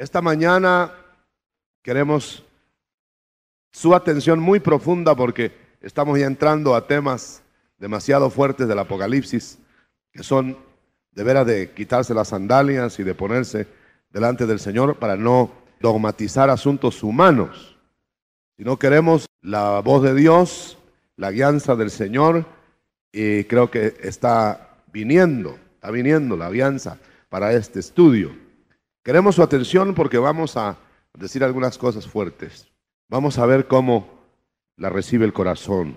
Esta mañana queremos su atención muy profunda porque estamos ya entrando a temas demasiado fuertes del Apocalipsis, que son de veras de quitarse las sandalias y de ponerse delante del Señor para no dogmatizar asuntos humanos. Si no queremos la voz de Dios, la guianza del Señor, y creo que está viniendo, está viniendo la guianza para este estudio. Queremos su atención porque vamos a decir algunas cosas fuertes. Vamos a ver cómo la recibe el corazón.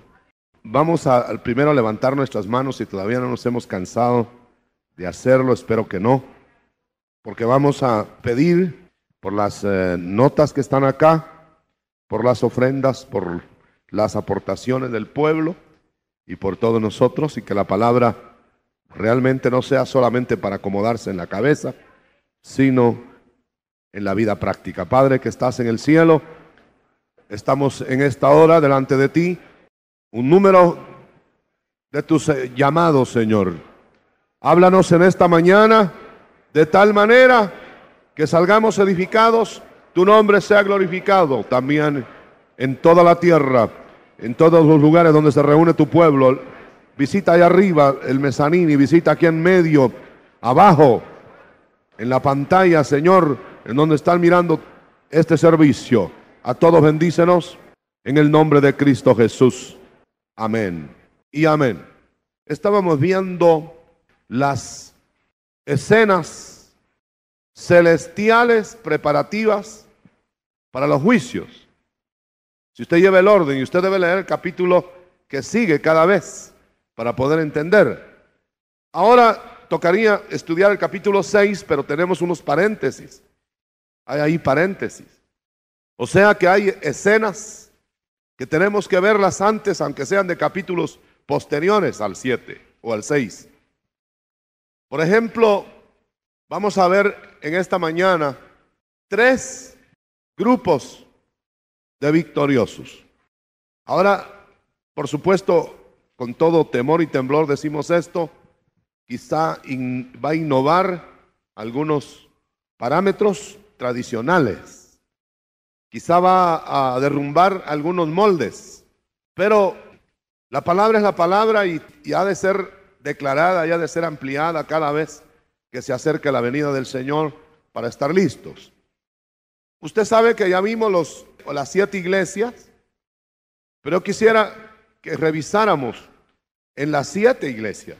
Vamos a primero levantar nuestras manos si todavía no nos hemos cansado de hacerlo, espero que no, porque vamos a pedir por las eh, notas que están acá, por las ofrendas, por las aportaciones del pueblo y por todos nosotros y que la palabra realmente no sea solamente para acomodarse en la cabeza, sino en la vida práctica. Padre que estás en el cielo, estamos en esta hora delante de ti, un número de tus eh, llamados, Señor. Háblanos en esta mañana de tal manera que salgamos edificados, tu nombre sea glorificado también en toda la tierra, en todos los lugares donde se reúne tu pueblo. Visita allá arriba el mezanín y visita aquí en medio, abajo, en la pantalla, Señor, en donde están mirando este servicio. A todos bendícenos en el nombre de Cristo Jesús. Amén. Y amén. Estábamos viendo las escenas celestiales preparativas para los juicios. Si usted lleva el orden y usted debe leer el capítulo que sigue cada vez para poder entender. Ahora tocaría estudiar el capítulo 6, pero tenemos unos paréntesis. Hay ahí paréntesis. O sea que hay escenas que tenemos que verlas antes, aunque sean de capítulos posteriores al 7 o al 6. Por ejemplo, vamos a ver en esta mañana tres grupos de victoriosos. Ahora, por supuesto, con todo temor y temblor decimos esto, quizá va a innovar algunos parámetros tradicionales, quizá va a derrumbar algunos moldes, pero la palabra es la palabra y, ha de ser declarada y ha de ser ampliada cada vez que se acerque la venida del Señor para estar listos. Usted sabe que ya vimos los, las siete iglesias, pero quisiera que revisáramos en las siete iglesias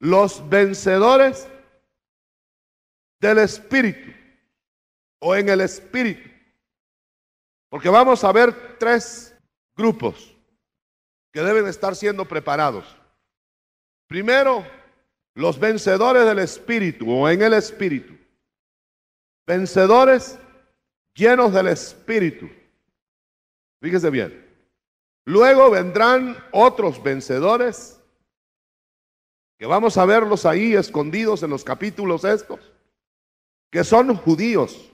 los vencedores del Espíritu o en el Espíritu. Porque vamos a ver tres grupos que deben estar siendo preparados. Primero, los vencedores del Espíritu o en el Espíritu. Vencedores llenos del Espíritu. Fíjese bien. Luego vendrán otros vencedores que vamos a verlos ahí escondidos en los capítulos estos, que son judíos,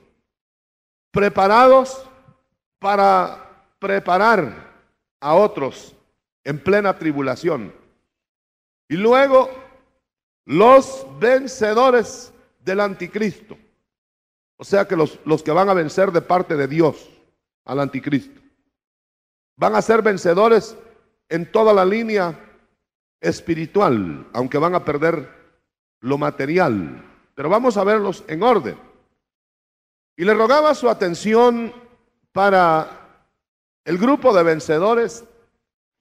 preparados para preparar a otros en plena tribulación. Y luego los vencedores del anticristo. O sea que los, los, que van a vencer de parte de Dios al anticristo. Van a ser vencedores en toda la línea espiritual, aunque van a perder lo material. Pero vamos a verlos en orden. Y le rogaba su atención para el grupo de vencedores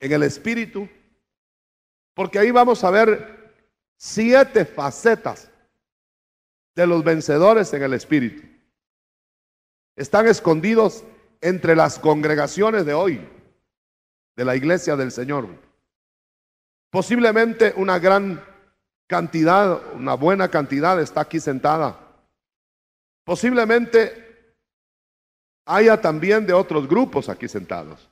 en el espíritu, porque ahí vamos a ver siete facetas de los vencedores en el espíritu. Están escondidos entre las congregaciones de hoy, de la iglesia del Señor. Posiblemente una gran cantidad, una buena cantidad está aquí sentada. Posiblemente haya también de otros grupos aquí sentados.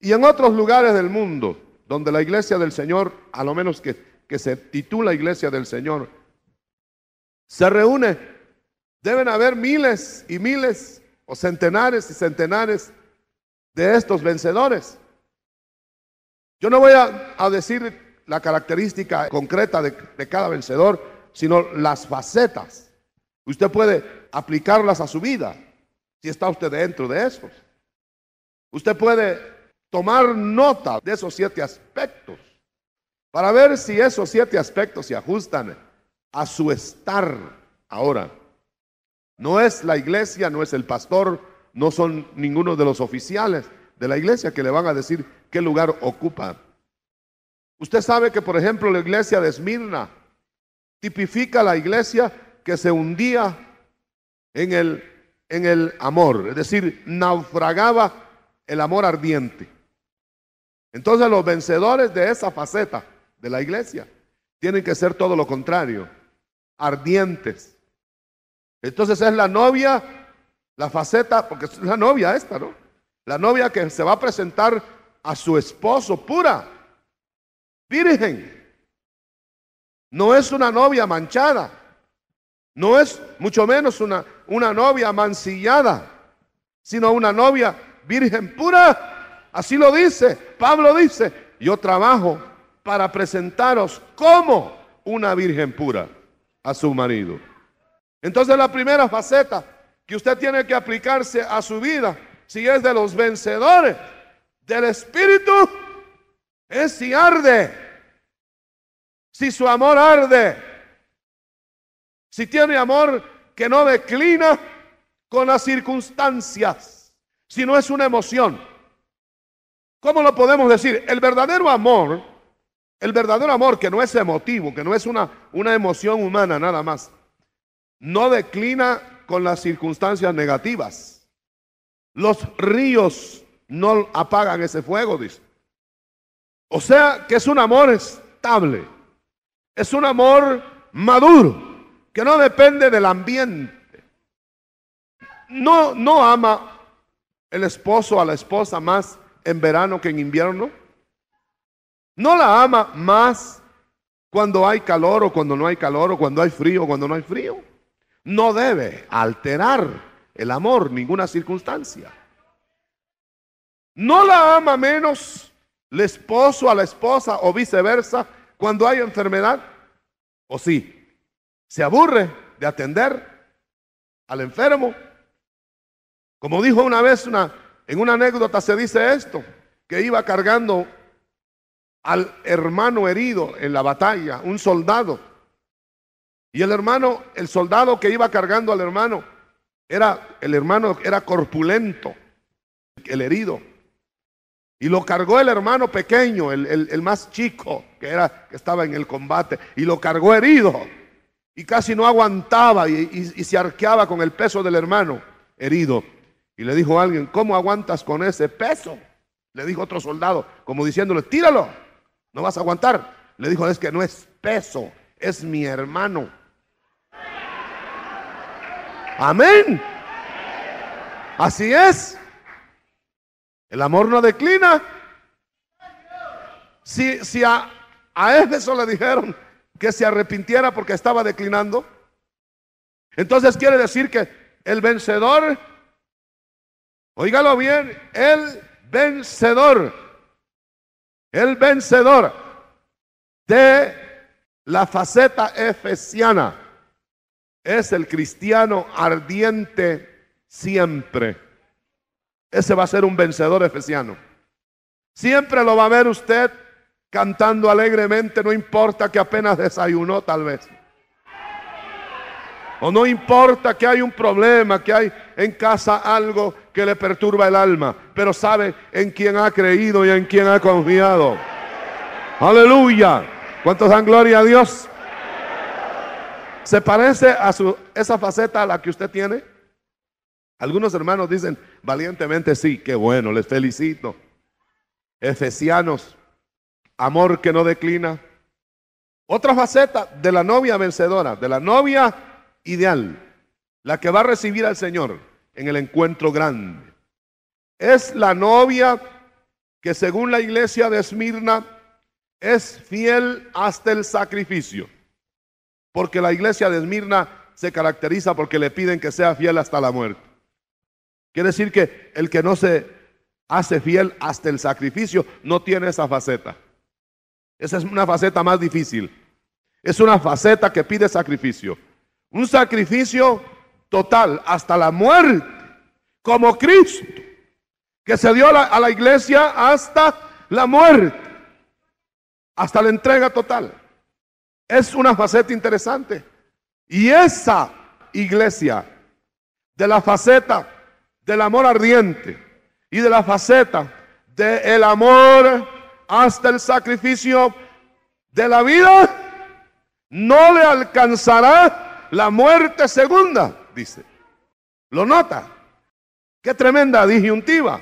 Y en otros lugares del mundo, donde la iglesia del Señor, a lo menos que, que se titula iglesia del Señor, se reúne, deben haber miles y miles o centenares y centenares de estos vencedores. Yo no voy a, decir la característica concreta de, cada vencedor, sino las facetas. Usted puede aplicarlas a su vida, si está usted dentro de eso. Usted puede tomar nota de esos siete aspectos para ver si esos siete aspectos se ajustan a su estar ahora. No es la iglesia, no es el pastor, no son ninguno de los oficiales, de la iglesia que le van a decir qué lugar ocupa. Usted sabe que, por ejemplo, la iglesia de Esmirna tipifica la iglesia que se hundía en el, en el amor, es decir, naufragaba el amor ardiente. Entonces los vencedores de esa faceta de la iglesia tienen que ser todo lo contrario, ardientes. Entonces es la novia, la faceta, porque es la novia esta, ¿no? La novia que se va a presentar a su esposo pura, virgen. No es una novia manchada. No es mucho menos una, una novia mancillada, sino una novia virgen pura. Así lo dice. Pablo dice, yo trabajo para presentaros como una virgen pura a su marido. Entonces la primera faceta que usted tiene que aplicarse a su vida si es de los vencedores del Espíritu, es si arde, si su amor arde, si tiene amor que no declina con las circunstancias, si no es una emoción. ¿Cómo lo podemos decir? El verdadero amor, el verdadero amor que no es emotivo, que no es una, una emoción humana nada más, no declina con las circunstancias negativas. Los ríos no apagan ese fuego, dice. O sea que es un amor estable. Es un amor maduro, que no depende del ambiente. No, no ama el esposo a la esposa más en verano que en invierno. No la ama más cuando hay calor o cuando no hay calor o cuando hay frío o cuando no hay frío. No debe alterar el amor, ninguna circunstancia. No la ama menos el esposo a la esposa o viceversa cuando hay enfermedad. ¿O sí? ¿Se aburre de atender al enfermo? Como dijo una vez una, en una anécdota se dice esto, que iba cargando al hermano herido en la batalla, un soldado. Y el hermano, el soldado que iba cargando al hermano, era el hermano era corpulento, el herido. Y lo cargó el hermano pequeño, el, más chico que era que estaba en el combate, y lo cargó herido. Y casi no aguantaba y, y se arqueaba con el peso del hermano herido. Y le dijo a alguien, ¿cómo aguantas con ese peso? Le dijo otro soldado, como diciéndole, tíralo, no vas a aguantar. Le dijo, es que no es peso, es mi hermano. Amén. Así es. El amor no declina. Si, si a, a Éfeso le dijeron que se arrepintiera porque estaba declinando, entonces quiere decir que el vencedor, oígalo bien, el vencedor, el vencedor de la faceta efesiana es el cristiano ardiente siempre. Ese va a ser un vencedor efesiano. Siempre lo va a ver usted cantando alegremente, no importa que apenas desayunó tal vez. O no importa que hay un problema, que hay en casa algo que le perturba el alma, pero sabe en quién ha creído y en quién ha confiado. Aleluya. ¿Cuántos dan gloria a Dios? ¿Se parece a su, esa faceta a la que usted tiene? Algunos hermanos dicen valientemente sí, qué bueno, les felicito. Efesianos, amor que no declina. Otra faceta de la novia vencedora, de la novia ideal, la que va a recibir al Señor en el encuentro grande. Es la novia que según la iglesia de Esmirna es fiel hasta el sacrificio. Porque la iglesia de Esmirna se caracteriza porque le piden que sea fiel hasta la muerte. Quiere decir que el que no se hace fiel hasta el sacrificio no tiene esa faceta. Esa es una faceta más difícil. Es una faceta que pide sacrificio. Un sacrificio total hasta la muerte, como Cristo, que se dio a la iglesia hasta la muerte, hasta la entrega total. Es una faceta interesante. Y esa iglesia de la faceta del amor ardiente y de la faceta del amor hasta el sacrificio de la vida, no le alcanzará la muerte segunda, dice. ¿Lo nota? Qué tremenda disyuntiva.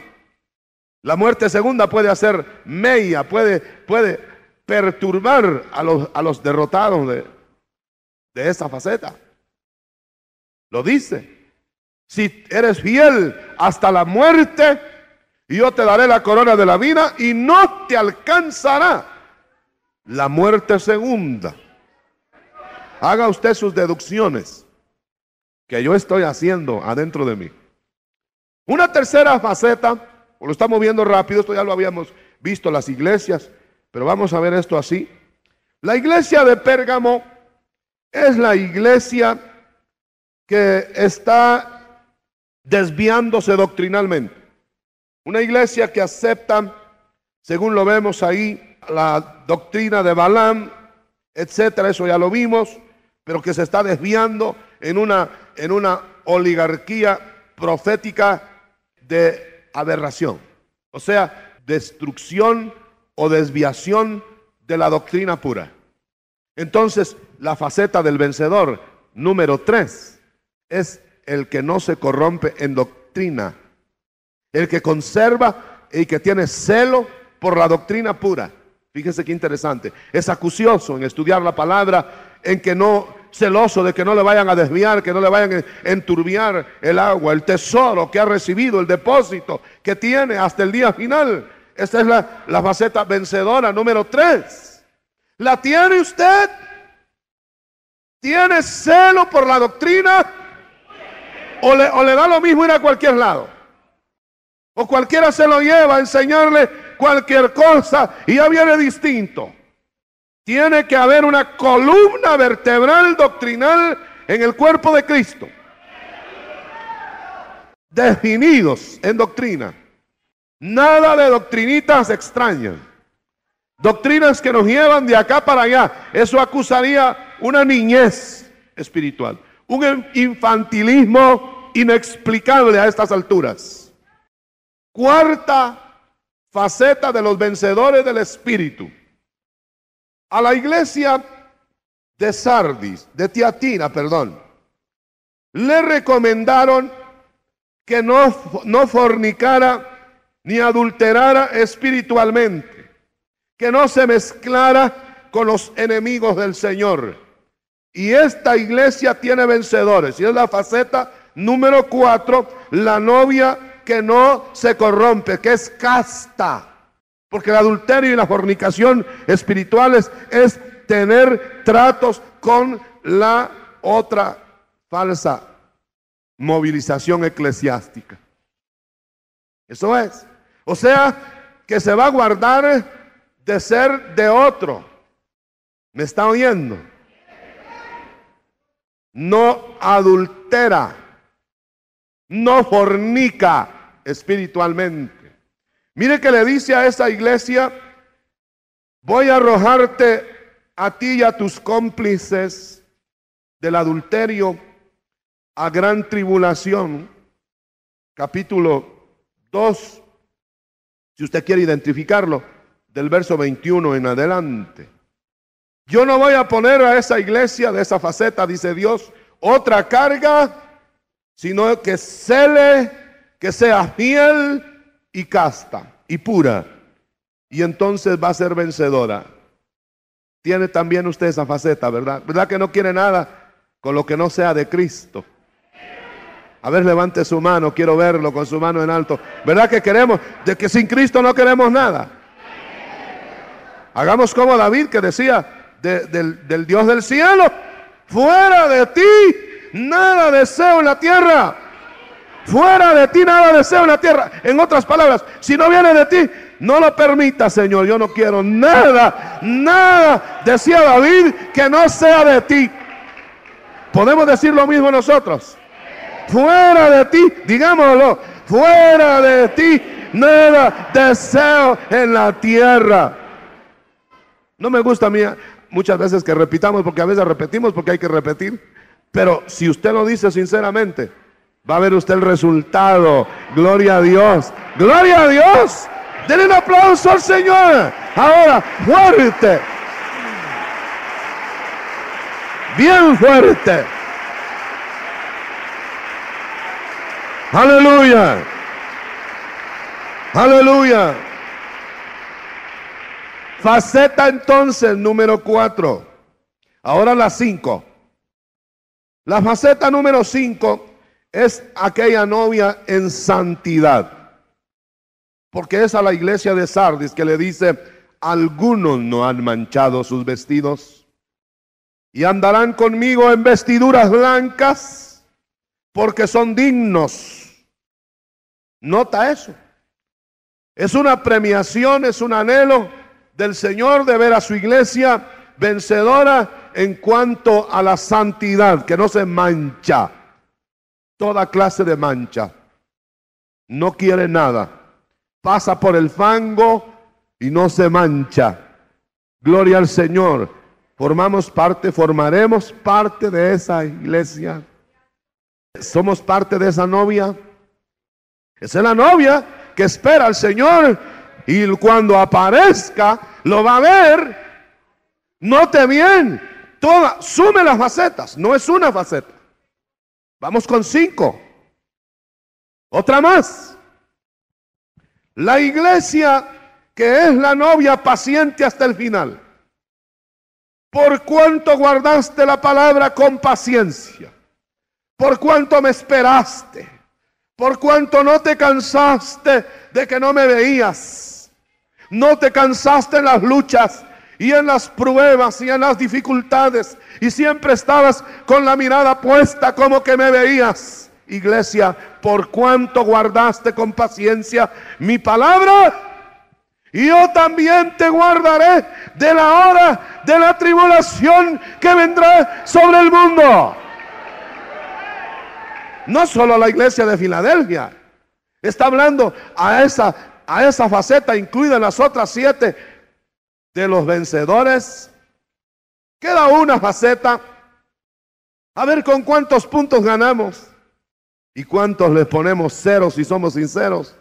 La muerte segunda puede hacer mella, puede, puede perturbar a los, a los derrotados de, de esa faceta. Lo dice. Si eres fiel hasta la muerte, yo te daré la corona de la vida y no te alcanzará la muerte segunda. Haga usted sus deducciones que yo estoy haciendo adentro de mí. Una tercera faceta, lo estamos viendo rápido, esto ya lo habíamos visto, las iglesias pero vamos a ver esto así. La iglesia de Pérgamo es la iglesia que está desviándose doctrinalmente. Una iglesia que acepta, según lo vemos ahí, la doctrina de Balaam, etcétera, eso ya lo vimos, pero que se está desviando en una, en una oligarquía profética de aberración, o sea, destrucción o desviación de la doctrina pura. Entonces, la faceta del vencedor número tres es el que no se corrompe en doctrina, el que conserva y que tiene celo por la doctrina pura. Fíjese qué interesante. Es acucioso en estudiar la palabra, en que no celoso de que no le vayan a desviar, que no le vayan a enturbiar el agua, el tesoro que ha recibido, el depósito que tiene hasta el día final esta es la, faceta vencedora número tres. ¿La tiene usted? ¿Tiene celo por la doctrina? ¿O le, o le da lo mismo ir a cualquier lado? O cualquiera se lo lleva a enseñarle cualquier cosa y ya viene distinto. Tiene que haber una columna vertebral doctrinal en el cuerpo de Cristo. Definidos en doctrina. Nada de doctrinitas extrañas. Doctrinas que nos llevan de acá para allá. Eso acusaría una niñez espiritual. Un infantilismo inexplicable a estas alturas. Cuarta faceta de los vencedores del Espíritu. A la iglesia de Sardis, de Tiatina, perdón, le recomendaron que no, no fornicara ni adulterara espiritualmente, que no se mezclara con los enemigos del Señor. Y esta iglesia tiene vencedores. Y es la faceta número cuatro, la novia que no se corrompe, que es casta. Porque el adulterio y la fornicación espirituales es tener tratos con la otra falsa movilización eclesiástica. Eso es. O sea, que se va a guardar de ser de otro. ¿Me está oyendo? No adultera, no fornica espiritualmente. Mire que le dice a esa iglesia, voy a arrojarte a ti y a tus cómplices del adulterio a gran tribulación. Capítulo 2, si usted quiere identificarlo, del verso 21 en adelante. Yo no voy a poner a esa iglesia de esa faceta, dice Dios, otra carga, sino que cele, que sea fiel y casta y pura. Y entonces va a ser vencedora. Tiene también usted esa faceta, ¿verdad? ¿Verdad que no quiere nada con lo que no sea de Cristo? A ver, levante su mano, quiero verlo con su mano en alto. ¿Verdad que queremos? De que sin Cristo no queremos nada. Hagamos como David que decía del, del Dios del cielo, fuera de ti nada deseo en la tierra. Fuera de ti nada deseo en la tierra. En otras palabras, si no viene de ti, no lo permita, Señor. Yo no quiero nada, nada, decía David, que no sea de ti. Podemos decir lo mismo nosotros fuera de ti, digámoslo, fuera de ti, nada deseo en la tierra. No me gusta a mí muchas veces que repitamos, porque a veces repetimos porque hay que repetir, pero si usted lo dice sinceramente, va a ver usted el resultado. Gloria a Dios, gloria a Dios. Denle un aplauso al Señor. Ahora, fuerte. Bien fuerte. Aleluya. Aleluya. Faceta entonces número cuatro. Ahora la cinco. La faceta número cinco es aquella novia en santidad. Porque es a la iglesia de Sardis que le dice, algunos no han manchado sus vestidos y andarán conmigo en vestiduras blancas porque son dignos. Nota eso. Es una premiación, es un anhelo del Señor de ver a su iglesia vencedora en cuanto a la santidad, que no se mancha, toda clase de mancha. No quiere nada. Pasa por el fango y no se mancha. Gloria al Señor. Formamos parte, formaremos parte de esa iglesia somos parte de esa novia. Esa es la novia que espera al Señor y cuando aparezca lo va a ver. Note bien, toda, sume las facetas, no es una faceta. Vamos con cinco. Otra más. La iglesia que es la novia paciente hasta el final. Por cuánto guardaste la palabra con paciencia por cuanto me esperaste, por cuanto no te cansaste de que no me veías, no te cansaste en las luchas y en las pruebas y en las dificultades y siempre estabas con la mirada puesta como que me veías. Iglesia, por cuanto guardaste con paciencia mi palabra, y yo también te guardaré de la hora de la tribulación que vendrá sobre el mundo no solo a la iglesia de Filadelfia. Está hablando a esa, a esa faceta, incluida las otras siete, de los vencedores. Queda una faceta. A ver con cuántos puntos ganamos y cuántos les ponemos ceros si somos sinceros.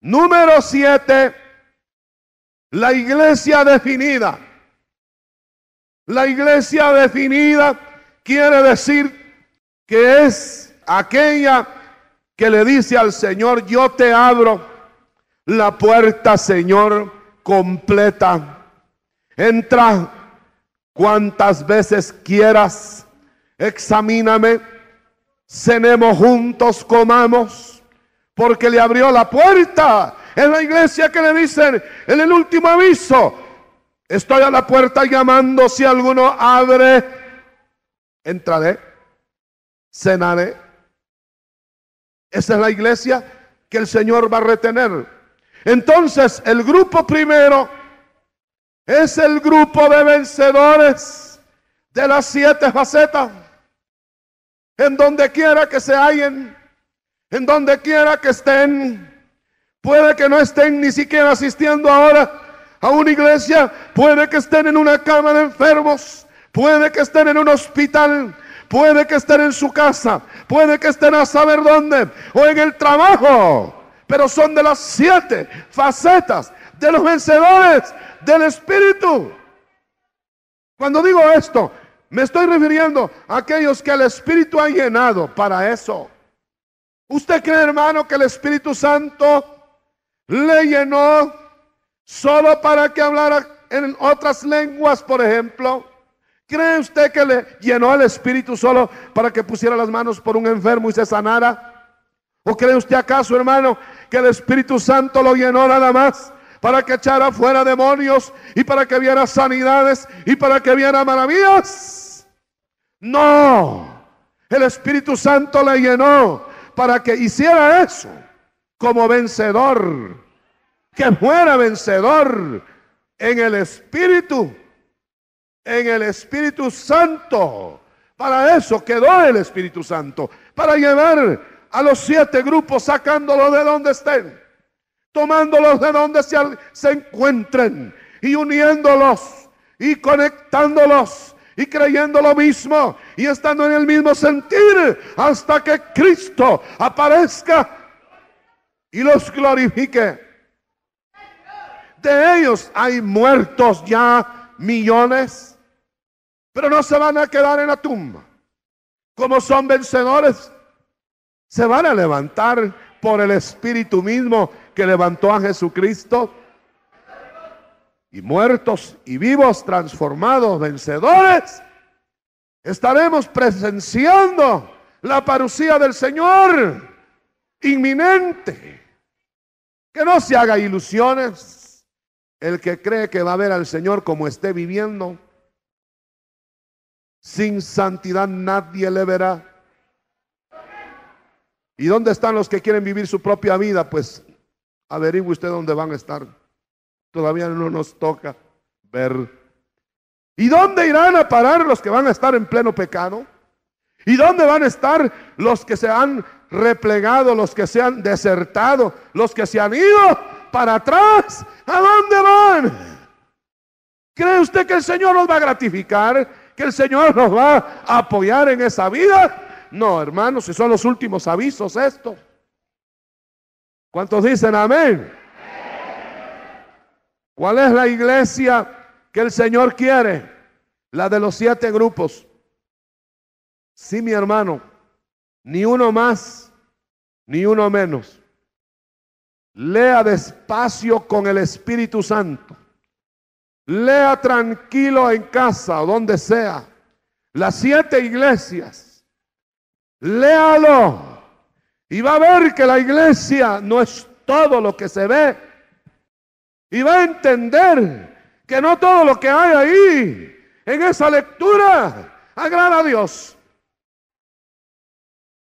Número siete, la iglesia definida. La iglesia definida quiere decir que es aquella que le dice al Señor, yo te abro la puerta, Señor, completa. Entra cuantas veces quieras, examíname, cenemos juntos, comamos, porque le abrió la puerta. En la iglesia que le dicen en el último aviso, estoy a la puerta llamando, si alguno abre, entraré cenaré. Esa es la iglesia que el Señor va a retener. Entonces, el grupo primero es el grupo de vencedores de las siete facetas. En donde quiera que se hallen, en donde quiera que estén, puede que no estén ni siquiera asistiendo ahora a una iglesia, puede que estén en una cama de enfermos, puede que estén en un hospital, puede que estén en su casa, puede que estén a saber dónde o en el trabajo, pero son de las siete facetas de los vencedores del Espíritu. Cuando digo esto, me estoy refiriendo a aquellos que el Espíritu ha llenado para eso. ¿Usted cree, hermano, que el Espíritu Santo le llenó solo para que hablara en otras lenguas, por ejemplo? ¿Cree usted que le llenó el Espíritu solo para que pusiera las manos por un enfermo y se sanara? ¿O cree usted acaso, hermano, que el Espíritu Santo lo llenó nada más para que echara fuera demonios y para que viera sanidades y para que viera maravillas? No, el Espíritu Santo le llenó para que hiciera eso como vencedor, que fuera vencedor en el Espíritu en el Espíritu Santo. Para eso quedó el Espíritu Santo, para llevar a los siete grupos sacándolos de donde estén, tomándolos de donde se, encuentren y uniéndolos y conectándolos y creyendo lo mismo y estando en el mismo sentir hasta que Cristo aparezca y los glorifique. De ellos hay muertos ya millones. Pero no se van a quedar en la tumba. Como son vencedores, se van a levantar por el Espíritu mismo que levantó a Jesucristo. Y muertos y vivos, transformados, vencedores, estaremos presenciando la parucía del Señor inminente. Que no se haga ilusiones el que cree que va a ver al Señor como esté viviendo sin santidad nadie le verá. ¿Y dónde están los que quieren vivir su propia vida? Pues averigüe usted dónde van a estar. Todavía no nos toca ver. ¿Y dónde irán a parar los que van a estar en pleno pecado? ¿Y dónde van a estar los que se han replegado, los que se han desertado, los que se han ido para atrás? ¿A dónde van? ¿Cree usted que el Señor los va a gratificar? que el Señor nos va a apoyar en esa vida. No, hermanos, si son los últimos avisos esto. ¿Cuántos dicen amén? ¿Cuál es la iglesia que el Señor quiere? La de los siete grupos. Sí, mi hermano, ni uno más, ni uno menos. Lea despacio con el Espíritu Santo Lea tranquilo en casa o donde sea. Las siete iglesias. Léalo. Y va a ver que la iglesia no es todo lo que se ve. Y va a entender que no todo lo que hay ahí en esa lectura agrada a Dios.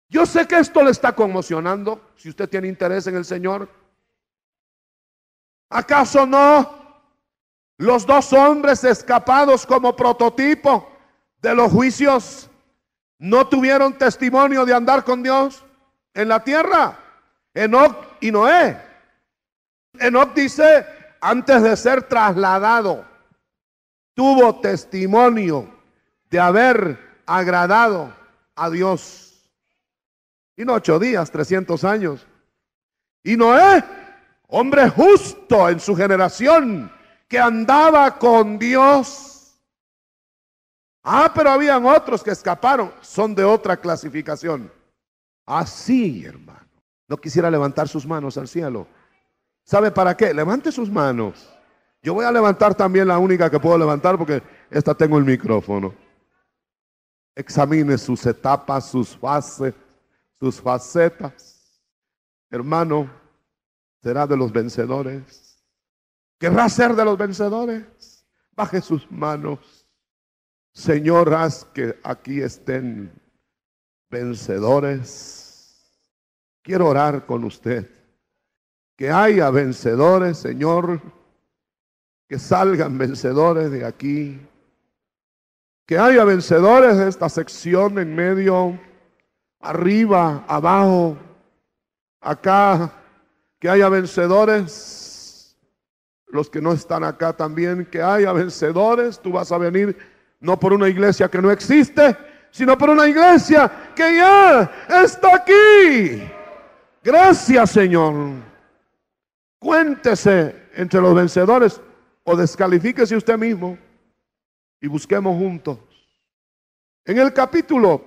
Yo sé que esto le está conmocionando, si usted tiene interés en el Señor. ¿Acaso no? Los dos hombres escapados como prototipo de los juicios no tuvieron testimonio de andar con Dios en la tierra. Enoc y Noé. Enoc dice, antes de ser trasladado, tuvo testimonio de haber agradado a Dios. Y no ocho días, trescientos años. Y Noé, hombre justo en su generación, que andaba con Dios. Ah, pero habían otros que escaparon. Son de otra clasificación. Así, hermano. No quisiera levantar sus manos al cielo. ¿Sabe para qué? Levante sus manos. Yo voy a levantar también la única que puedo levantar porque esta tengo el micrófono. Examine sus etapas, sus fases, sus facetas. Hermano, será de los vencedores. Querrá ser de los vencedores. Baje sus manos. Señor, haz que aquí estén vencedores. Quiero orar con usted. Que haya vencedores, Señor. Que salgan vencedores de aquí. Que haya vencedores de esta sección en medio, arriba, abajo, acá. Que haya vencedores los que no están acá también, que haya vencedores. Tú vas a venir no por una iglesia que no existe, sino por una iglesia que ya está aquí. Gracias Señor. Cuéntese entre los vencedores o descalifíquese usted mismo y busquemos juntos. En el capítulo,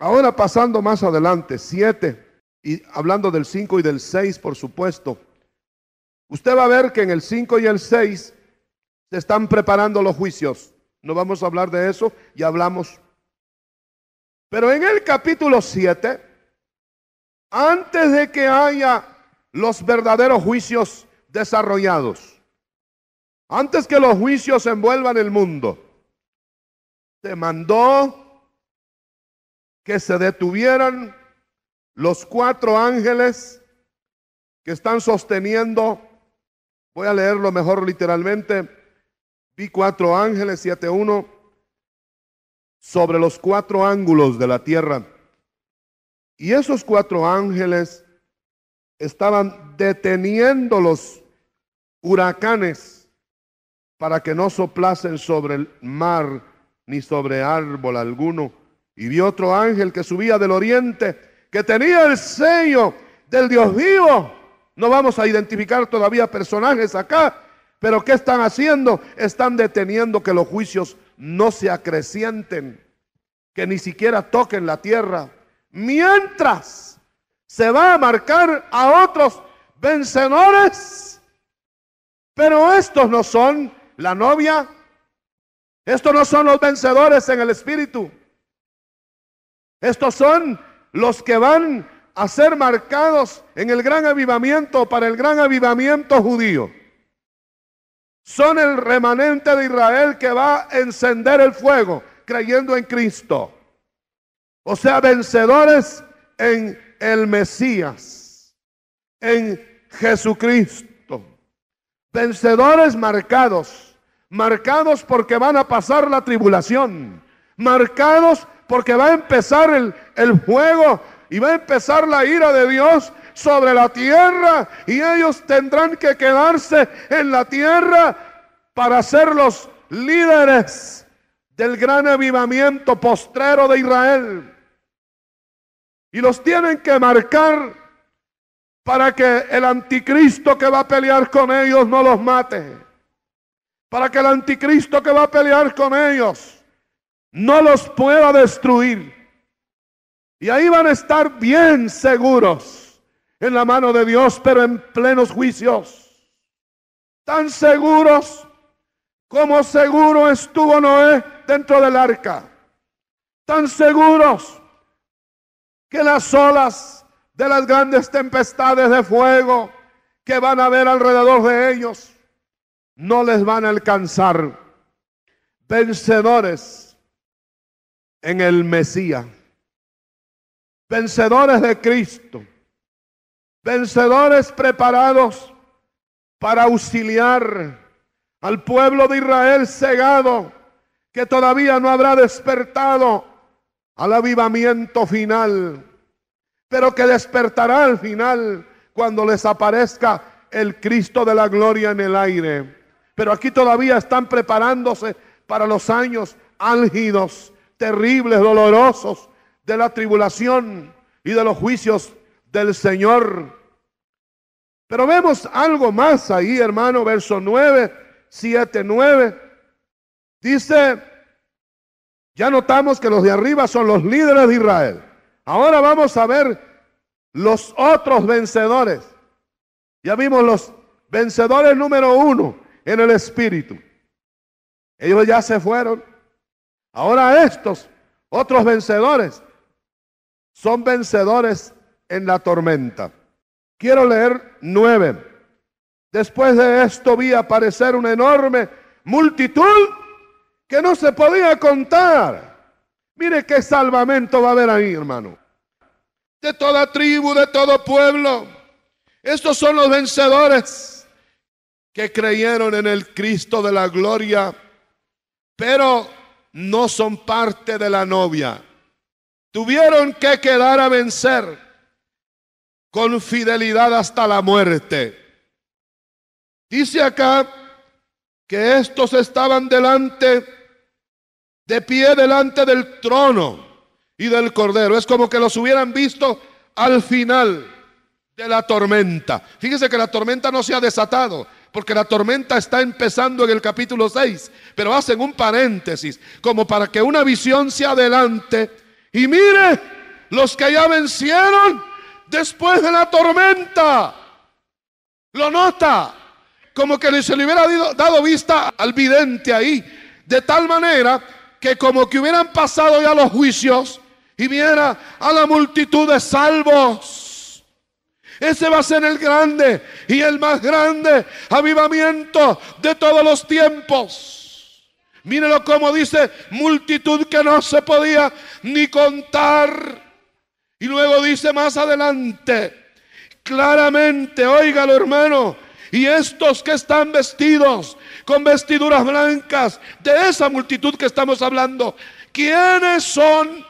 ahora pasando más adelante, 7, y hablando del 5 y del 6, por supuesto, Usted va a ver que en el 5 y el 6 se están preparando los juicios. No vamos a hablar de eso, y hablamos. Pero en el capítulo 7, antes de que haya los verdaderos juicios desarrollados, antes que los juicios envuelvan el mundo, se mandó que se detuvieran los cuatro ángeles que están sosteniendo Voy a leerlo mejor literalmente. Vi cuatro ángeles, 7.1, sobre los cuatro ángulos de la tierra. Y esos cuatro ángeles estaban deteniendo los huracanes para que no soplasen sobre el mar ni sobre árbol alguno. Y vi otro ángel que subía del oriente, que tenía el sello del Dios vivo no vamos a identificar todavía personajes acá, pero ¿qué están haciendo? Están deteniendo que los juicios no se acrecienten, que ni siquiera toquen la tierra. Mientras se va a marcar a otros vencedores, pero estos no son la novia, estos no son los vencedores en el espíritu, estos son los que van a ser marcados en el gran avivamiento para el gran avivamiento judío. Son el remanente de Israel que va a encender el fuego creyendo en Cristo. O sea, vencedores en el Mesías, en Jesucristo. Vencedores marcados, marcados porque van a pasar la tribulación, marcados porque va a empezar el, el juego y va a empezar la ira de Dios sobre la tierra y ellos tendrán que quedarse en la tierra para ser los líderes del gran avivamiento postrero de Israel. Y los tienen que marcar para que el anticristo que va a pelear con ellos no los mate. Para que el anticristo que va a pelear con ellos no los pueda destruir. Y ahí van a estar bien seguros en la mano de Dios, pero en plenos juicios. Tan seguros como seguro estuvo Noé dentro del arca. Tan seguros que las olas de las grandes tempestades de fuego que van a haber alrededor de ellos no les van a alcanzar. Vencedores en el Mesías vencedores de Cristo, vencedores preparados para auxiliar al pueblo de Israel cegado que todavía no habrá despertado al avivamiento final, pero que despertará al final cuando les aparezca el Cristo de la gloria en el aire. Pero aquí todavía están preparándose para los años álgidos, terribles, dolorosos, de la tribulación y de los juicios del Señor. Pero vemos algo más ahí, hermano, verso 9, 7, 9. Dice, ya notamos que los de arriba son los líderes de Israel. Ahora vamos a ver los otros vencedores. Ya vimos los vencedores número uno en el Espíritu. Ellos ya se fueron. Ahora estos otros vencedores son vencedores en la tormenta. Quiero leer nueve. Después de esto vi aparecer una enorme multitud que no se podía contar. Mire qué salvamento va a haber ahí, hermano. De toda tribu, de todo pueblo. Estos son los vencedores que creyeron en el Cristo de la gloria, pero no son parte de la novia. Tuvieron que quedar a vencer con fidelidad hasta la muerte. Dice acá que estos estaban delante, de pie delante del trono y del cordero. Es como que los hubieran visto al final de la tormenta. Fíjese que la tormenta no se ha desatado, porque la tormenta está empezando en el capítulo 6, pero hacen un paréntesis, como para que una visión se adelante y mire, los que ya vencieron después de la tormenta. Lo nota, como que se le hubiera dado vista al vidente ahí, de tal manera que como que hubieran pasado ya los juicios y viera a la multitud de salvos. Ese va a ser el grande y el más grande avivamiento de todos los tiempos. Mírelo como dice, multitud que no se podía ni contar. Y luego dice más adelante, claramente, óigalo hermano, y estos que están vestidos con vestiduras blancas, de esa multitud que estamos hablando, ¿quiénes son?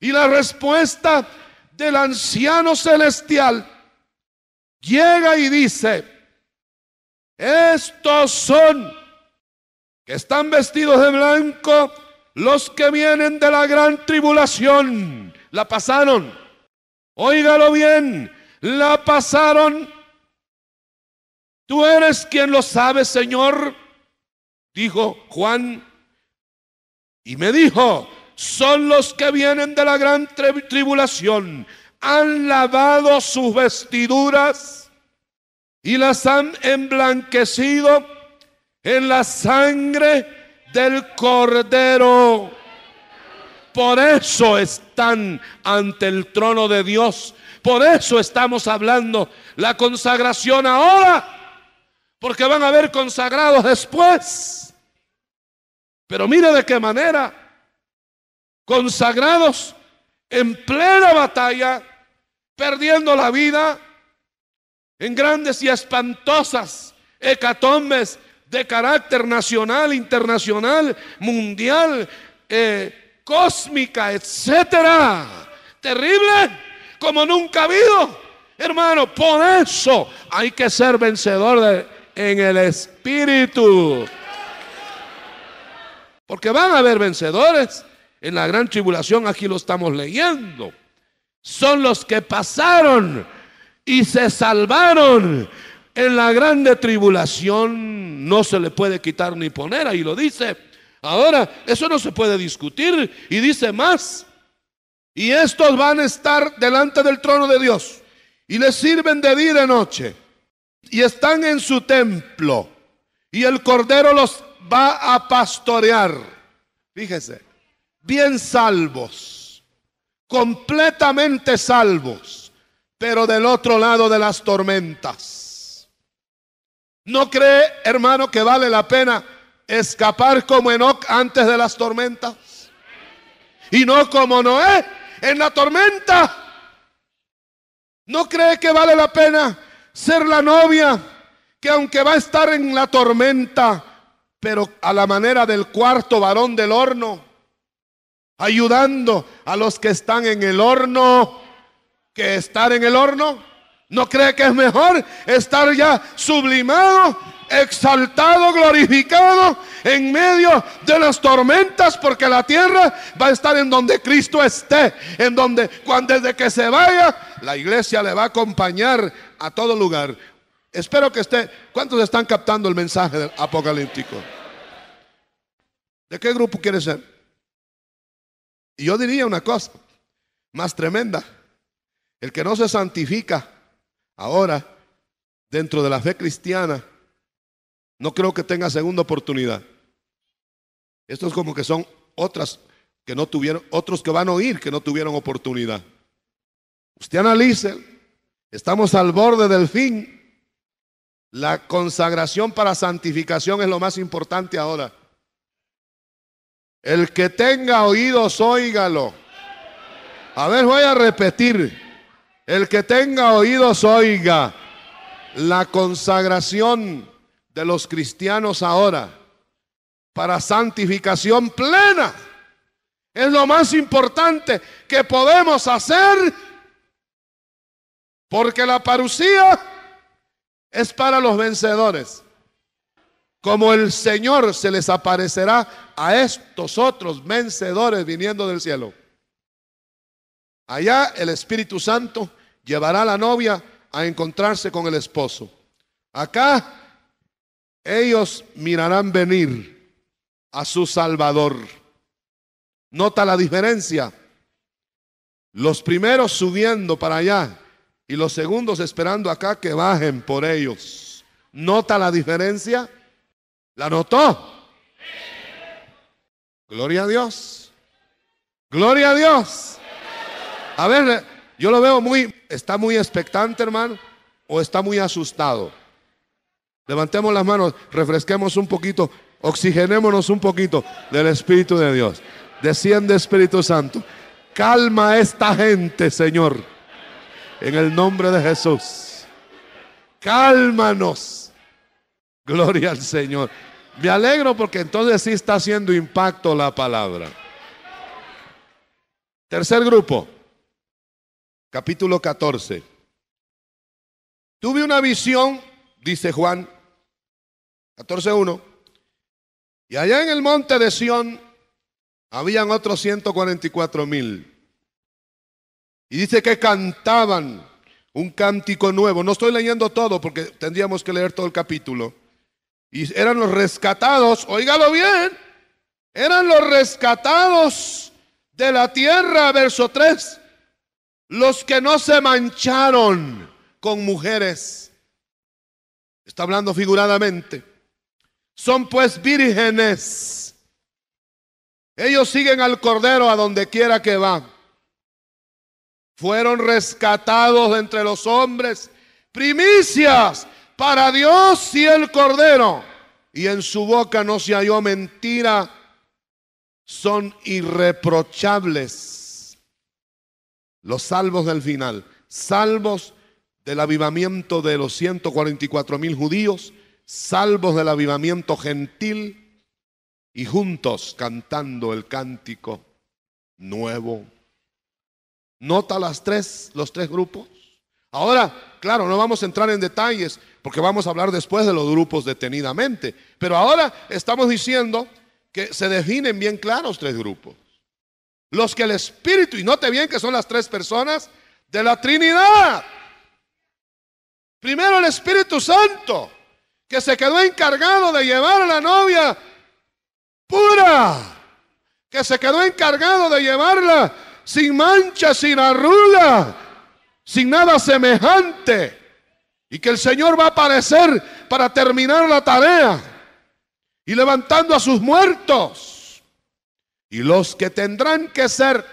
Y la respuesta del anciano celestial llega y dice, estos son que están vestidos de blanco, los que vienen de la gran tribulación. La pasaron. Óigalo bien, la pasaron. Tú eres quien lo sabe, Señor, dijo Juan. Y me dijo, son los que vienen de la gran tribulación. Han lavado sus vestiduras y las han emblanquecido en la sangre del cordero. Por eso están ante el trono de Dios. Por eso estamos hablando la consagración ahora. Porque van a haber consagrados después. Pero mire de qué manera. Consagrados en plena batalla, perdiendo la vida, en grandes y espantosas hecatombes de carácter nacional, internacional, mundial, eh, cósmica, etcétera. Terrible, como nunca ha habido. Hermano, por eso hay que ser vencedor en el espíritu. Porque van a haber vencedores en la gran tribulación, aquí lo estamos leyendo. Son los que pasaron y se salvaron en la grande tribulación no se le puede quitar ni poner, ahí lo dice. Ahora, eso no se puede discutir y dice más. Y estos van a estar delante del trono de Dios y les sirven de día y de noche y están en su templo y el Cordero los va a pastorear. Fíjese, bien salvos, completamente salvos, pero del otro lado de las tormentas. ¿No cree, hermano, que vale la pena escapar como Enoch antes de las tormentas? Y no como Noé en la tormenta. ¿No cree que vale la pena ser la novia que aunque va a estar en la tormenta, pero a la manera del cuarto varón del horno, ayudando a los que están en el horno, que estar en el horno? ¿No cree que es mejor estar ya sublimado, exaltado, glorificado en medio de las tormentas? Porque la tierra va a estar en donde Cristo esté, en donde cuando desde que se vaya, la iglesia le va a acompañar a todo lugar. Espero que esté. ¿Cuántos están captando el mensaje del apocalíptico? ¿De qué grupo quiere ser? Y yo diría una cosa más tremenda. El que no se santifica Ahora, dentro de la fe cristiana, no creo que tenga segunda oportunidad. Esto es como que son otras que no tuvieron, otros que van a oír que no tuvieron oportunidad. Usted analice, estamos al borde del fin. La consagración para santificación es lo más importante ahora. El que tenga oídos, óigalo. A ver, voy a repetir. El que tenga oídos oiga la consagración de los cristianos ahora para santificación plena. Es lo más importante que podemos hacer porque la parucía es para los vencedores. Como el Señor se les aparecerá a estos otros vencedores viniendo del cielo. Allá el Espíritu Santo llevará a la novia a encontrarse con el esposo. Acá ellos mirarán venir a su Salvador. Nota la diferencia. Los primeros subiendo para allá y los segundos esperando acá que bajen por ellos. ¿Nota la diferencia? ¿La notó? Gloria a Dios. Gloria a Dios. A ver, yo lo veo muy, está muy expectante, hermano, o está muy asustado. Levantemos las manos, refresquemos un poquito, oxigenémonos un poquito del Espíritu de Dios. Desciende Espíritu Santo. Calma a esta gente, Señor. En el nombre de Jesús. Cálmanos. Gloria al Señor. Me alegro porque entonces sí está haciendo impacto la palabra. Tercer grupo capítulo 14. Tuve una visión, dice Juan 14.1, y allá en el monte de Sión habían otros cuatro mil. Y dice que cantaban un cántico nuevo. No estoy leyendo todo porque tendríamos que leer todo el capítulo. Y eran los rescatados, oígalo bien, eran los rescatados de la tierra, verso 3 los que no se mancharon con mujeres. Está hablando figuradamente. Son pues vírgenes. Ellos siguen al Cordero a donde quiera que va. Fueron rescatados de entre los hombres. Primicias para Dios y el Cordero. Y en su boca no se halló mentira. Son irreprochables los salvos del final. Salvos del avivamiento de los 144 mil judíos, salvos del avivamiento gentil y juntos cantando el cántico nuevo. Nota las tres, los tres grupos. Ahora, claro, no vamos a entrar en detalles porque vamos a hablar después de los grupos detenidamente. Pero ahora estamos diciendo que se definen bien claros tres grupos. Los que el Espíritu, y note bien que son las tres personas de la Trinidad. Primero el Espíritu Santo, que se quedó encargado de llevar a la novia pura, que se quedó encargado de llevarla sin mancha, sin arruga, sin nada semejante. Y que el Señor va a aparecer para terminar la tarea y levantando a sus muertos. Y los que tendrán que ser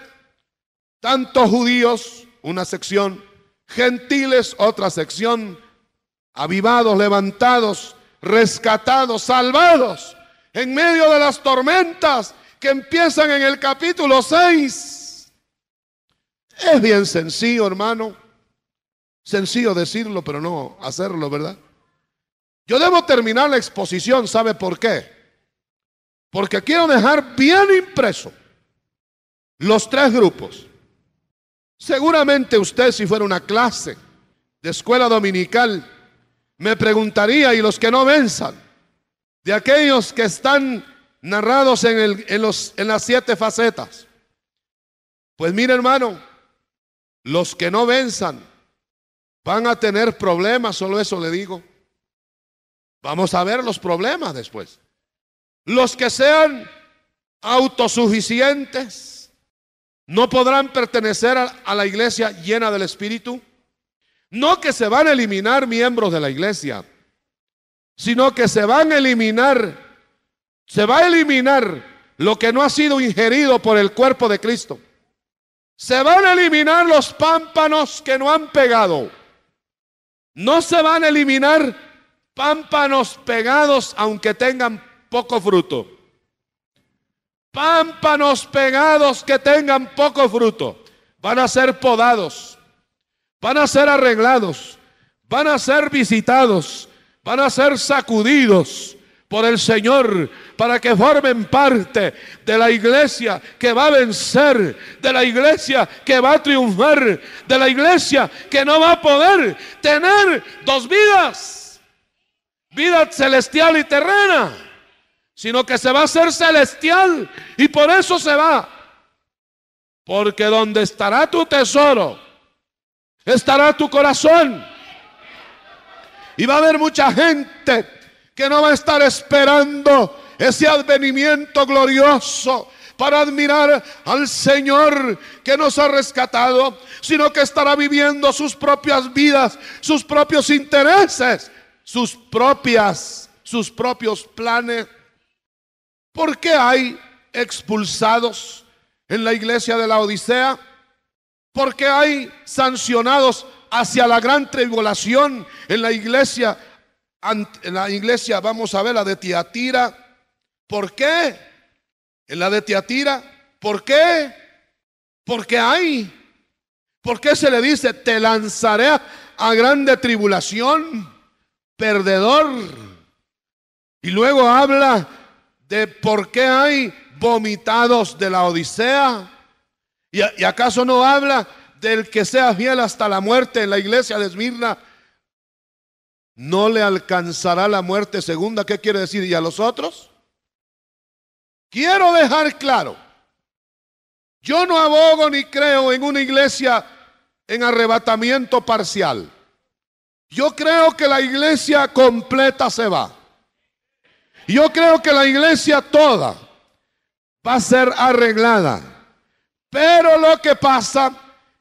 tanto judíos, una sección, gentiles, otra sección, avivados, levantados, rescatados, salvados, en medio de las tormentas que empiezan en el capítulo 6. Es bien sencillo, hermano. Sencillo decirlo, pero no hacerlo, ¿verdad? Yo debo terminar la exposición, ¿sabe por qué? Porque quiero dejar bien impreso los tres grupos. Seguramente usted si fuera una clase de escuela dominical, me preguntaría, y los que no venzan, de aquellos que están narrados en, los, en las siete facetas. Pues mire hermano, los que no venzan van a tener problemas, solo eso le digo. Vamos a ver los problemas después. Los que sean autosuficientes no podrán pertenecer a, la iglesia llena del Espíritu. No que se van a eliminar miembros de la iglesia, sino que se van a eliminar, se va a eliminar lo que no ha sido ingerido por el cuerpo de Cristo. Se van a eliminar los pámpanos que no han pegado. No se van a eliminar pámpanos pegados aunque tengan poco fruto. Pámpanos pegados que tengan poco fruto van a ser podados, van a ser arreglados, van a ser visitados, van a ser sacudidos por el Señor para que formen parte de la iglesia que va a vencer, de la iglesia que va a triunfar, de la iglesia que no va a poder tener dos vidas, vida celestial y terrena sino que se va a ser celestial y por eso se va. Porque donde estará tu tesoro, estará tu corazón. Y va a haber mucha gente que no va a estar esperando ese advenimiento glorioso para admirar al Señor que nos ha rescatado, sino que estará viviendo sus propias vidas, sus propios intereses, sus propias, sus propios planes. ¿Por qué hay expulsados en la iglesia de la Odisea? ¿Por qué hay sancionados hacia la gran tribulación en la iglesia? En la iglesia, vamos a ver, la de Tiatira. ¿Por qué? En la de Tiatira. ¿Por qué? Porque hay. ¿Por qué se le dice, te lanzaré a grande tribulación, perdedor? Y luego habla de por qué hay vomitados de la Odisea. ¿Y, acaso no habla del que sea fiel hasta la muerte en la iglesia de Esmirna? No le alcanzará la muerte segunda. ¿Qué quiere decir? ¿Y a los otros? Quiero dejar claro. Yo no abogo ni creo en una iglesia en arrebatamiento parcial. Yo creo que la iglesia completa se va. Yo creo que la iglesia toda va a ser arreglada. Pero lo que pasa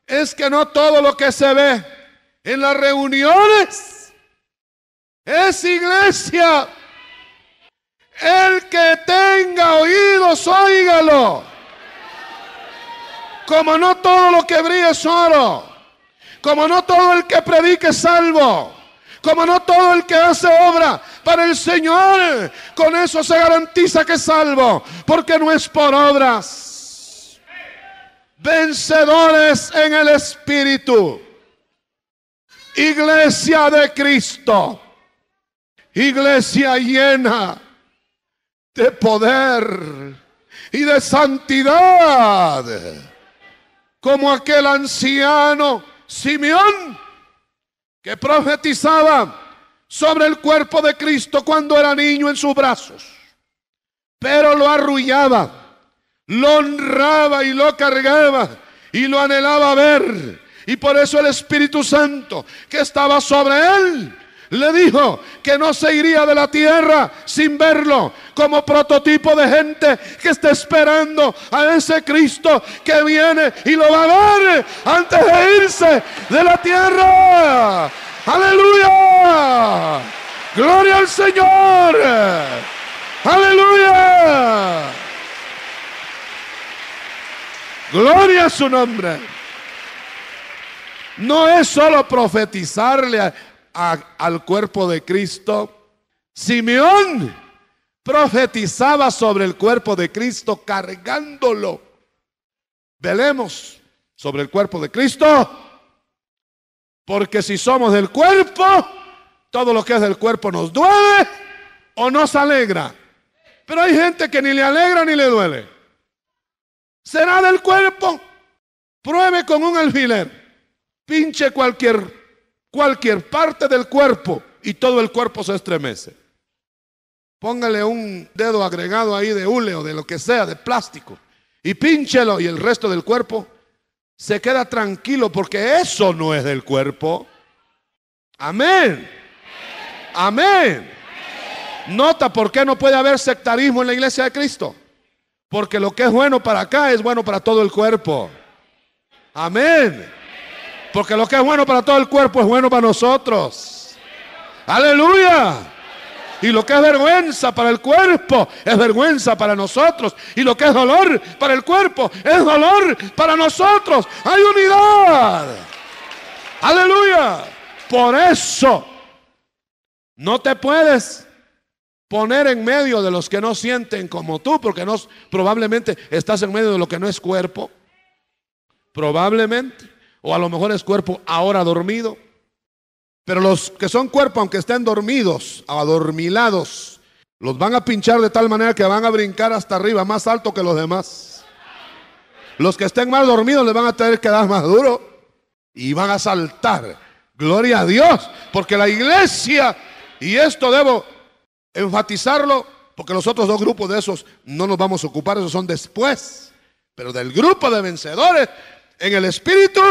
es que no todo lo que se ve en las reuniones es iglesia. El que tenga oídos, óigalo. Como no todo lo que brilla es oro. Como no todo el que predique es salvo. Como no todo el que hace obra para el Señor. Con eso se garantiza que es salvo, porque no es por obras. Vencedores en el Espíritu. Iglesia de Cristo. Iglesia llena de poder y de santidad. Como aquel anciano Simeón que profetizaba sobre el cuerpo de Cristo cuando era niño en sus brazos, pero lo arrullaba, lo honraba y lo cargaba y lo anhelaba ver. Y por eso el Espíritu Santo que estaba sobre él le dijo que no se iría de la tierra sin verlo, como prototipo de gente que está esperando a ese Cristo que viene y lo va a ver antes de irse de la tierra. Aleluya. Gloria al Señor. Aleluya. Gloria a su nombre. No es solo profetizarle al cuerpo de Cristo. Simeón profetizaba sobre el cuerpo de Cristo cargándolo. Velemos sobre el cuerpo de Cristo porque si somos del cuerpo, todo lo que es del cuerpo nos duele o nos alegra. Pero hay gente que ni le alegra ni le duele. ¿Será del cuerpo? Pruebe con un alfiler. Pinche cualquier, cualquier parte del cuerpo y todo el cuerpo se estremece. Póngale un dedo agregado ahí de hule o de lo que sea, de plástico, y pínchelo y el resto del cuerpo se queda tranquilo porque eso no es del cuerpo. Amén. Amén. Nota por qué no puede haber sectarismo en la iglesia de Cristo. Porque lo que es bueno para acá es bueno para todo el cuerpo. Amén. Porque lo que es bueno para todo el cuerpo es bueno para nosotros. Aleluya. Y lo que es vergüenza para el cuerpo es vergüenza para nosotros. Y lo que es dolor para el cuerpo es dolor para nosotros. Hay unidad. Aleluya. Por eso no te puedes poner en medio de los que no sienten como tú, porque no, probablemente estás en medio de lo que no es cuerpo. Probablemente. O a lo mejor es cuerpo ahora dormido. Pero los que son cuerpo, aunque estén dormidos, adormilados, los van a pinchar de tal manera que van a brincar hasta arriba, más alto que los demás. Los que estén más dormidos les van a tener que dar más duro y van a saltar. Gloria a Dios, porque la iglesia, y esto debo enfatizarlo, porque los otros dos grupos de esos no nos vamos a ocupar, esos son después. Pero del grupo de vencedores, en el espíritu,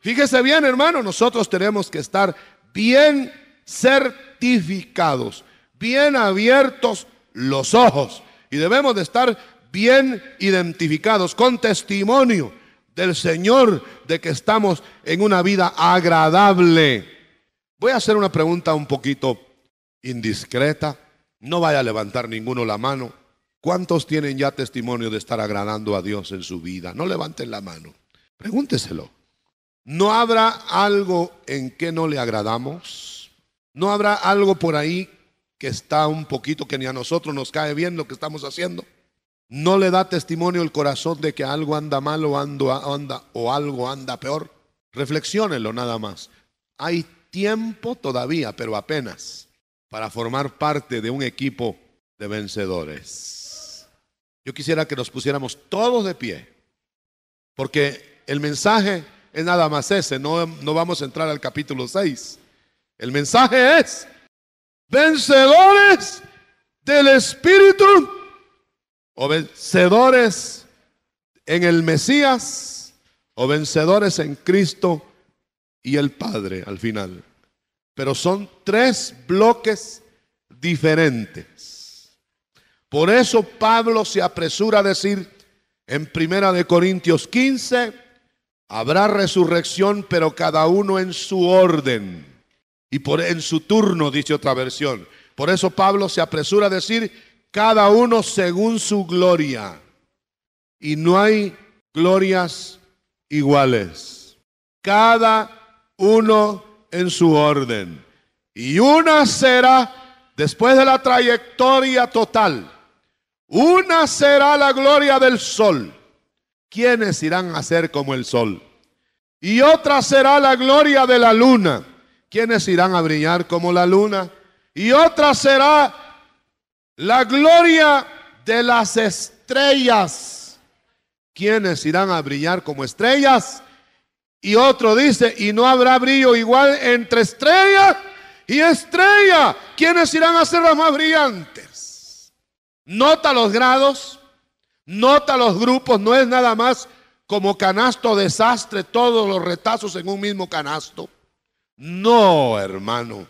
fíjese bien hermano, nosotros tenemos que estar bien certificados, bien abiertos los ojos y debemos de estar bien identificados con testimonio del Señor de que estamos en una vida agradable. Voy a hacer una pregunta un poquito indiscreta. No vaya a levantar ninguno la mano. ¿Cuántos tienen ya testimonio de estar agradando a Dios en su vida? No levanten la mano. Pregúnteselo. ¿No habrá algo en que no le agradamos? ¿No habrá algo por ahí que está un poquito que ni a nosotros nos cae bien lo que estamos haciendo? ¿No le da testimonio el corazón de que algo anda mal o, anda, o algo anda peor? Reflexionenlo nada más. Hay tiempo todavía, pero apenas, para formar parte de un equipo de vencedores. Yo quisiera que nos pusiéramos todos de pie, porque el mensaje es nada más ese, no, no vamos a entrar al capítulo 6. El mensaje es, vencedores del Espíritu o vencedores en el Mesías o vencedores en Cristo y el Padre al final. Pero son tres bloques diferentes. Por eso Pablo se apresura a decir en Primera de Corintios 15, Habrá resurrección, pero cada uno en su orden y por, en su turno, dice otra versión. Por eso Pablo se apresura a decir, cada uno según su gloria. Y no hay glorias iguales. Cada uno en su orden. Y una será, después de la trayectoria total, una será la gloria del sol quienes irán a ser como el sol. Y otra será la gloria de la luna, quienes irán a brillar como la luna. Y otra será la gloria de las estrellas, quienes irán a brillar como estrellas. Y otro dice, y no habrá brillo igual entre estrella y estrella, quienes irán a ser las más brillantes. Nota los grados, Nota los grupos, no es nada más como canasto desastre, todos los retazos en un mismo canasto. No, hermano.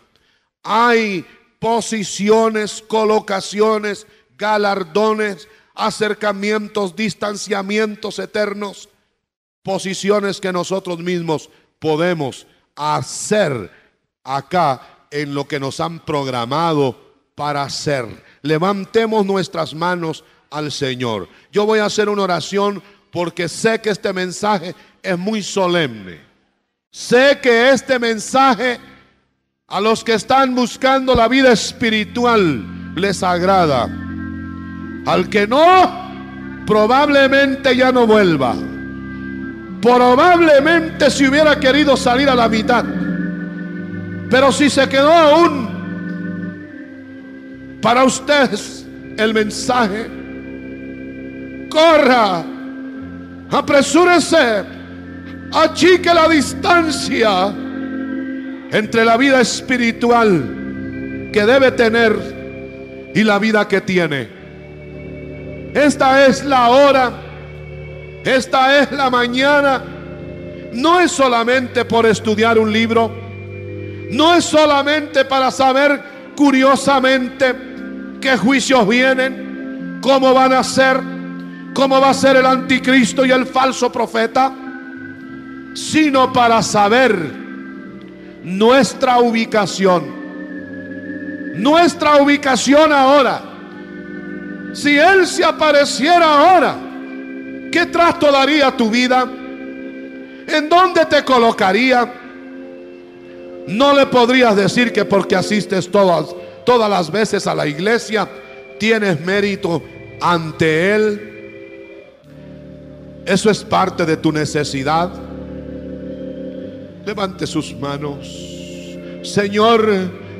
Hay posiciones, colocaciones, galardones, acercamientos, distanciamientos eternos, posiciones que nosotros mismos podemos hacer acá en lo que nos han programado para hacer levantemos nuestras manos al Señor. Yo voy a hacer una oración porque sé que este mensaje es muy solemne. Sé que este mensaje a los que están buscando la vida espiritual les agrada. Al que no, probablemente ya no vuelva. Probablemente si hubiera querido salir a la mitad. Pero si se quedó aún para usted el mensaje. Corra, apresúrese, achique la distancia entre la vida espiritual que debe tener y la vida que tiene. Esta es la hora, esta es la mañana. No es solamente por estudiar un libro, no es solamente para saber curiosamente qué juicios vienen, cómo van a ser, cómo va a ser el anticristo y el falso profeta, sino para saber nuestra ubicación. Nuestra ubicación ahora. Si Él se apareciera ahora, ¿qué trato daría tu vida? ¿En dónde te colocaría? No le podrías decir que porque asistes todas todas las veces a la iglesia, tienes mérito ante Él. Eso es parte de tu necesidad. Levante sus manos. Señor,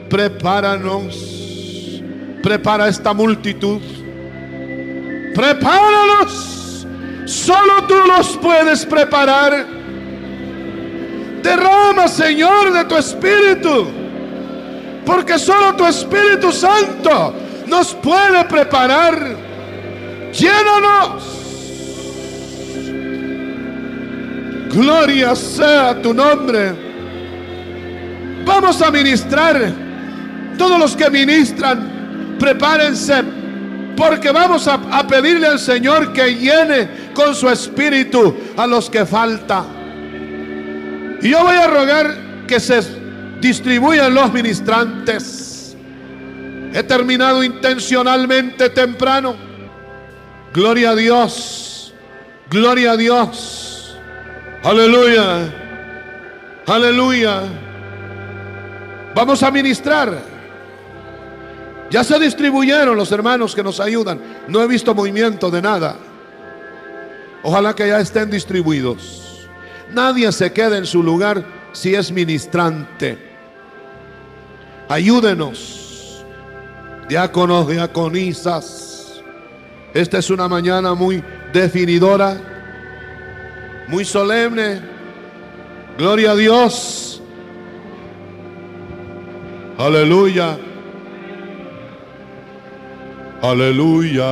prepáranos. Prepara esta multitud. Prepáranos. Solo tú los puedes preparar. Derrama, Señor, de tu espíritu porque solo tu Espíritu Santo nos puede preparar. Llénanos. Gloria sea tu nombre. Vamos a ministrar. Todos los que ministran, prepárense. Porque vamos a, pedirle al Señor que llene con su espíritu a los que falta. Y yo voy a rogar que se distribuyan los ministrantes. He terminado intencionalmente temprano. Gloria a Dios. Gloria a Dios. Aleluya. Aleluya. Vamos a ministrar. Ya se distribuyeron los hermanos que nos ayudan. No he visto movimiento de nada. Ojalá que ya estén distribuidos. Nadie se quede en su lugar si es ministrante. Ayúdenos, diáconos, diaconisas. Esta es una mañana muy definidora, muy solemne. Gloria a Dios. Aleluya. Aleluya.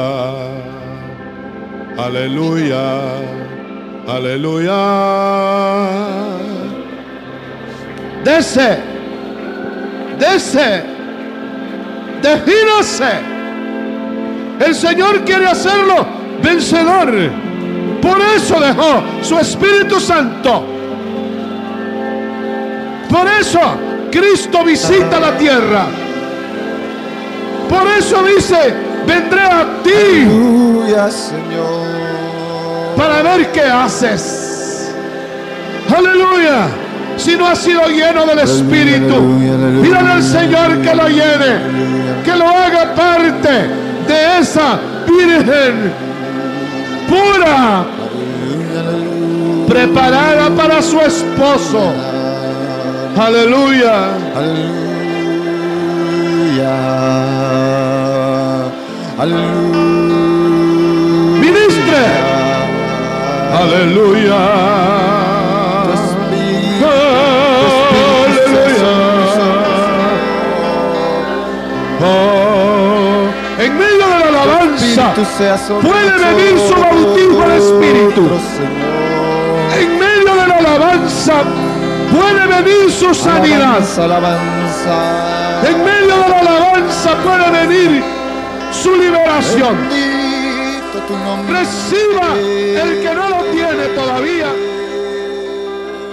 Aleluya. Aleluya. Dese. Dese, Decídase. El Señor quiere hacerlo vencedor. Por eso dejó su Espíritu Santo. Por eso Cristo visita la tierra. Por eso dice, vendré a ti. Señor. Para ver qué haces. Aleluya si no ha sido lleno del Espíritu. mira al Señor que lo llene, que lo haga parte de esa Virgen pura, preparada para su esposo. Aleluya. Aleluya. Aleluya. Ministre. Aleluya. puede venir su bautismo de Espíritu. En medio de la alabanza puede venir su sanidad. En medio de la alabanza puede venir su liberación. Reciba el que no lo tiene todavía.